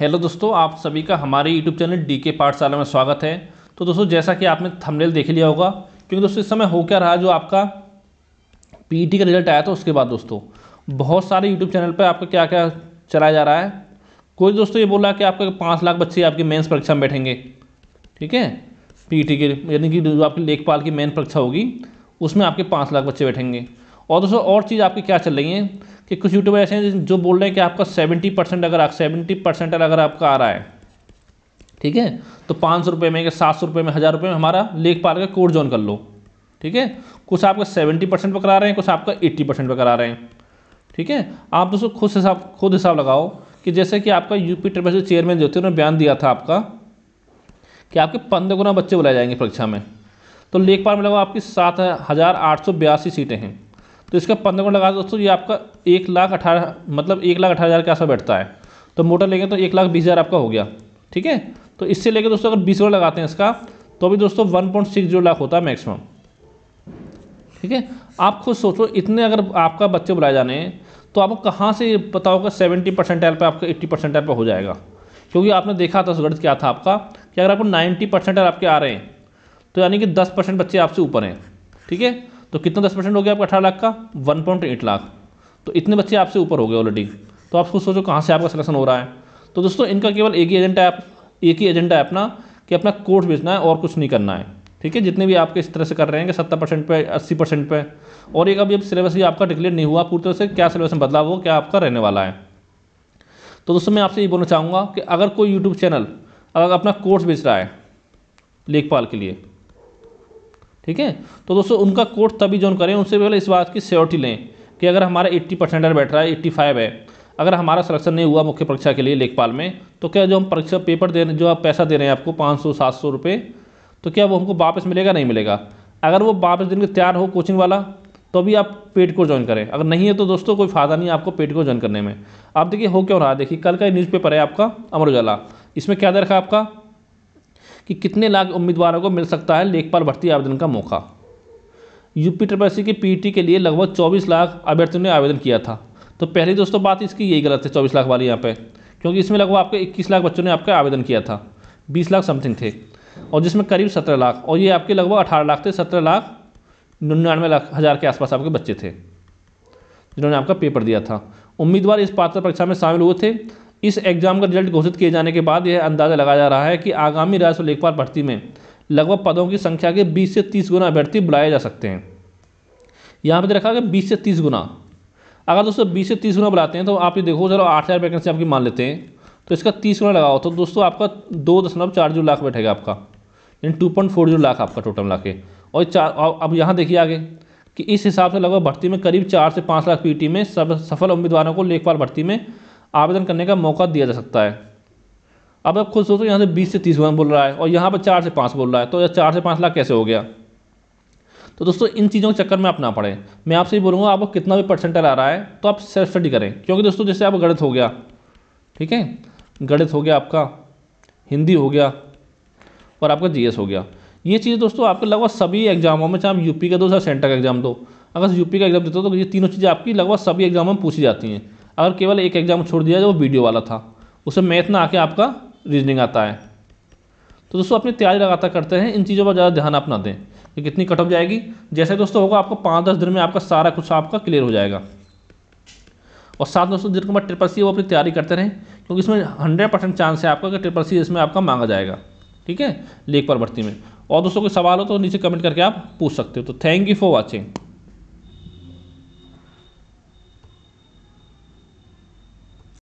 hello दोस्तों आप सभी का हमारे यूट्यूब चैनल डी के पाठशाला में स्वागत है तो दोस्तों जैसा कि आपने थंबनेल देख लिया होगा क्योंकि दोस्तों इस समय हो क्या रहा जो आपका पीटी e का रिजल्ट आया था उसके बाद दोस्तों बहुत सारे यूट्यूब चैनल पर आपका क्या क्या चलाया जा रहा है कोई दोस्तों ये बोला कि आपके पाँच लाख बच्चे आपके मेन्स परीक्षा में बैठेंगे ठीक है पी e के यानी कि जो आपकी लेखपाल की मेन परीक्षा होगी उसमें आपके पाँच लाख बच्चे बैठेंगे और दोस्तों और चीज़ आपकी क्या चल रही है कि कुछ यूट्यूबर ऐसे हैं जो बोल रहे हैं कि आपका सेवेंटी परसेंट अगर सेवेंटी परसेंट अगर आपका आ रहा है ठीक है तो पाँच सौ रुपये में या सात सौ रुपये में हज़ार रुपये में हमारा लेखपाल का कोर्स ज्वाइन कर लो ठीक है कुछ आपका सेवेंटी परसेंट पर करा रहे हैं कुछ आपका एट्टी परसेंट पर करा रहे हैं ठीक है आप दोस्तों खुद हिसाब खुद हिसाब लगाओ कि जैसे कि आपका यूपी ट्रिपल सी चेयरमैन जो थे उन्होंने बयान दिया था आपका कि आपके पंद्रह गुना बच्चे बुलाए जाएंगे परीक्षा में तो लेखपाल में लगाओ आपकी सात हज़ार आठ सौ बयासी सीटें हैं तो इसका पंद्रह गुना लगा दोस्तों ये आपका एक लाख अठारह मतलब एक लाख अठारह हज़ार के आसपास बैठता है तो मोटर लेंगे तो एक लाख बीस हज़ार आपका हो गया ठीक है तो इससे लेकर दोस्तों अगर बीस गुना लगाते हैं इसका तो अभी दोस्तों one point six zero lakh होता है मैक्सिमम ठीक है आप खुद सोचो इतने अगर आपका बच्चे बुलाए जाने हैं तो आपको कहाँ से पता होगा सेवेंटी टाइप पर आपका एट्टी परसेंटाइल पर हो जाएगा क्योंकि आपने देखा था गणित क्या था आपका कि अगर आपको नाइन्टी परसेंट आपके आ रहे हैं तो यानी कि दस परसेंट बच्चे आपसे ऊपर हैं ठीक है तो कितना दस परसेंट हो गया आपका अठारह लाख का वन पॉइंट एट लाख तो इतने बच्चे आपसे ऊपर हो गए ऑलरेडी तो आप खुद सोचो कहाँ से आपका सिलेक्शन हो रहा है तो दोस्तों इनका केवल एक ही एजेंडा है एक ही एजेंडा है अपना कि अपना कोर्स बेचना है और कुछ नहीं करना है ठीक है जितने भी आपके इस तरह से कर रहे हैं कि सत्तर परसेंट पे अस्सी परसेंट पे और एक अभी अब सिलेबस भी आपका डिक्लेयर नहीं हुआ पूरी तरह से क्या सिलेबस में बदलाव हो क्या आपका रहने वाला है तो दोस्तों मैं आपसे ये बोलना चाहूँगा कि अगर कोई यूट्यूब चैनल अगर अपना कोर्स बेच रहा है लेखपाल के लिए ठीक है तो दोस्तों उनका कोर्स तभी ज्वाइन करें उनसे पहले इस बात की सियोरिटी लें कि अगर हमारा एट्टी परसेंटर बैठ रहा है एट्टी फाइव है अगर हमारा सिलेक्शन नहीं हुआ मुख्य परीक्षा के लिए लेखपाल में तो क्या जो हम परीक्षा पेपर दे जो आप पैसा दे रहे हैं आपको पाँच सौ सात सौ रुपये तो क्या वो हमको वापस मिलेगा नहीं मिलेगा अगर वो वापस देने के तैयार हो कोचिंग वाला तो अभी आप पेड को ज्वाइन करें अगर नहीं है तो दोस्तों कोई फ़ायदा नहीं है आपको पेड को ज्वाइन करने में आप देखिए हो क्यों रहा है देखिए कल का न्यूज़पेपर है आपका अमर उजाला इसमें क्या दे रखा आपका कि कितने लाख उम्मीदवारों को मिल सकता है लेखपाल भर्ती आवेदन का मौका यूपी ट्रिपल सी की पीटी e के लिए लगभग 24 लाख अभ्यर्थियों ने आवेदन किया था तो पहले दोस्तों बात इसकी यही गलत है 24 लाख वाली यहाँ पे क्योंकि इसमें लगभग आपके 21 लाख बच्चों ने आपका आवेदन किया था 20 लाख समथिंग थे और जिसमें करीब 17 लाख और ये आपके लगभग 18 लाख थे 17 लाख निन्यानवे लाख हज़ार के आसपास आपके बच्चे थे जिन्होंने आपका पेपर दिया था उम्मीदवार इस पात्र परीक्षा में शामिल हुए थे इस एग्ज़ाम का रिजल्ट घोषित किए जाने के बाद यह अंदाज़ा लगाया जा रहा है कि आगामी राजस्व लेखपाल भर्ती में लगभग पदों की संख्या के 20 से 30 गुना अभ्यर्थी बुलाए जा सकते हैं यहाँ पर तो रखा गया बीस से तीस गुना अगर दोस्तों बीस से तीस गुना बुलाते हैं तो आप ये देखो चलो आठ हज़ार वैकेंसी आपकी मान लेते हैं तो इसका तीस गुना लगाओ तो दोस्तों आपका दो दशमलव चार जीरो लाख बैठेगा आपका यानी two point four zero lakh आपका टोटल लाके और चार अब यहाँ देखिए आगे कि इस हिसाब से लगभग भर्ती में करीब चार से पाँच लाख पीटी में सब सफल उम्मीदवारों को लेखपाल भर्ती में आवेदन करने का मौका दिया जा सकता है अब आप खुद सोचो यहाँ से बीस से तीस वन बोल रहा है और यहाँ पर चार से पाँच बोल रहा है तो यह चार से पाँच लाख कैसे हो गया तो दोस्तों इन चीज़ों के चक्कर में आप ना पड़े मैं आपसे ये बोलूँगा आपको कितना भी परसेंटेज आ रहा है तो आप सेल्फ स्टडी करें क्योंकि दोस्तों जैसे आप गणित हो गया ठीक है गणित हो गया आपका हिंदी हो गया और आपका जी हो गया ये चीज़ दोस्तों आपके लगभग सभी एग्जामों में चाहे आप यूपी का दो चाहे सेंटर का एग्जाम दो अगर यूपी का एग्जाम देते हो तो ये तीनों चीज़ें आपकी लगभग सभी एग्जामों में पूछी जाती हैं अगर केवल एक एग्जाम छोड़ दिया जाए वो वीडियो वाला था उसे मैथ ना आके आपका रीजनिंग आता है तो दोस्तों अपनी तैयारी लगातार करते हैं इन चीज़ों पर ज़्यादा ध्यान अपना दें कि कितनी कट जाएगी जैसे दोस्तों होगा आपको पाँच दस दिन में आपका सारा कुछ आपका क्लियर हो जाएगा और साथ दोस्तों जिनके बाद ट्रिपल सी वो अपनी तैयारी करते रहें क्योंकि इसमें हंड्रेड परसेंट चांस है आपका कि ट्रिपल सी इसमें आपका मांगा जाएगा ठीक है लेख पर भर्ती में और दोस्तों कोई सवाल हो तो नीचे कमेंट करके आप पूछ सकते हो तो थैंक यू फॉर वॉचिंग